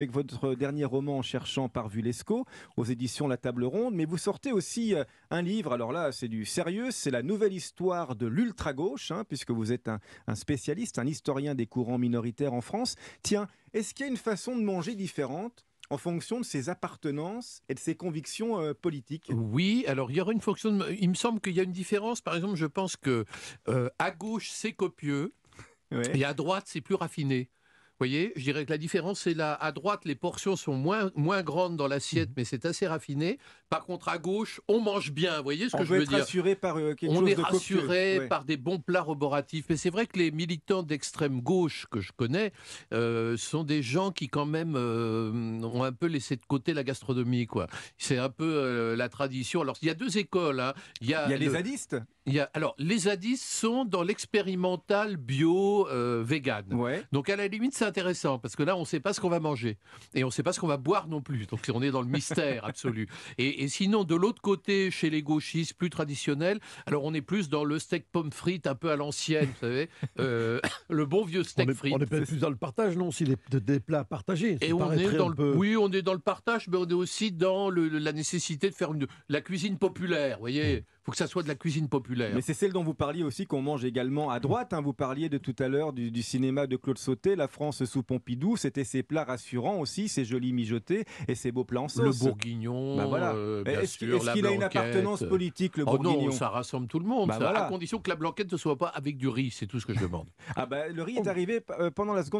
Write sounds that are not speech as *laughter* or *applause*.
avec votre dernier roman cherchant par Vulesco aux éditions La Table Ronde, mais vous sortez aussi euh, un livre, alors là c'est du sérieux, c'est la nouvelle histoire de l'ultra-gauche, hein, puisque vous êtes un, spécialiste, un historien des courants minoritaires en France. Tiens, est-ce qu'il y a une façon de manger différente en fonction de ses appartenances et de ses convictions euh, politiques. Oui, alors il y aura une fonction. Il me semble qu'il y a une différence. Par exemple, je pense que euh, à gauche c'est copieux, Et à droite, c'est plus raffiné voyez, je dirais que la différence, c'est là, à droite, les portions sont moins, moins grandes dans l'assiette, mmh. mais c'est assez raffiné. Par contre, à gauche, on mange bien, vous voyez ce que je veux dire On est rassuré par euh, quelque on est rassuré par des bons plats roboratifs. Mais c'est vrai que les militants d'extrême gauche que je connais euh, sont des gens qui, quand même, euh, ont un peu laissé de côté la gastronomie, quoi. C'est un peu la tradition. Alors, il y a deux écoles. Hein. Il y a, les zadistes il alors, les zadistes sont dans l'expérimental bio-vegan. Donc, à la limite, ça intéressant parce que là, on ne sait pas ce qu'on va manger et on ne sait pas ce qu'on va boire non plus. Donc, on est dans le mystère *laughs* absolu. Et, sinon, de l'autre côté, chez les gauchistes plus traditionnels, alors on est plus dans le steak pomme frites un peu à l'ancienne, vous savez, *laughs* euh, le bon vieux steak frite. On est plus dans le partage, non Si est des plats partagés. Et on est dans le, oui, on est dans le partage, mais on est aussi dans la nécessité de faire une, la cuisine populaire. Vous voyez, faut que ça soit de la cuisine populaire. Mais c'est celle dont vous parliez aussi qu'on mange également à droite. Hein. Vous parliez de tout à l'heure du, du cinéma de Claude Sauté, la France ce sous Pompidou, c'était ces plats rassurants aussi, ces jolis mijotés et ces beaux plats en sauce. Le bourguignon, bah voilà. Euh, est-ce, qu'il a une appartenance politique, le oh bourguignon ça rassemble tout le monde, bah ça, à condition que la blanquette ne soit pas avec du riz, c'est tout ce que je demande. ah bah, le riz est oh. arrivé euh, pendant la seconde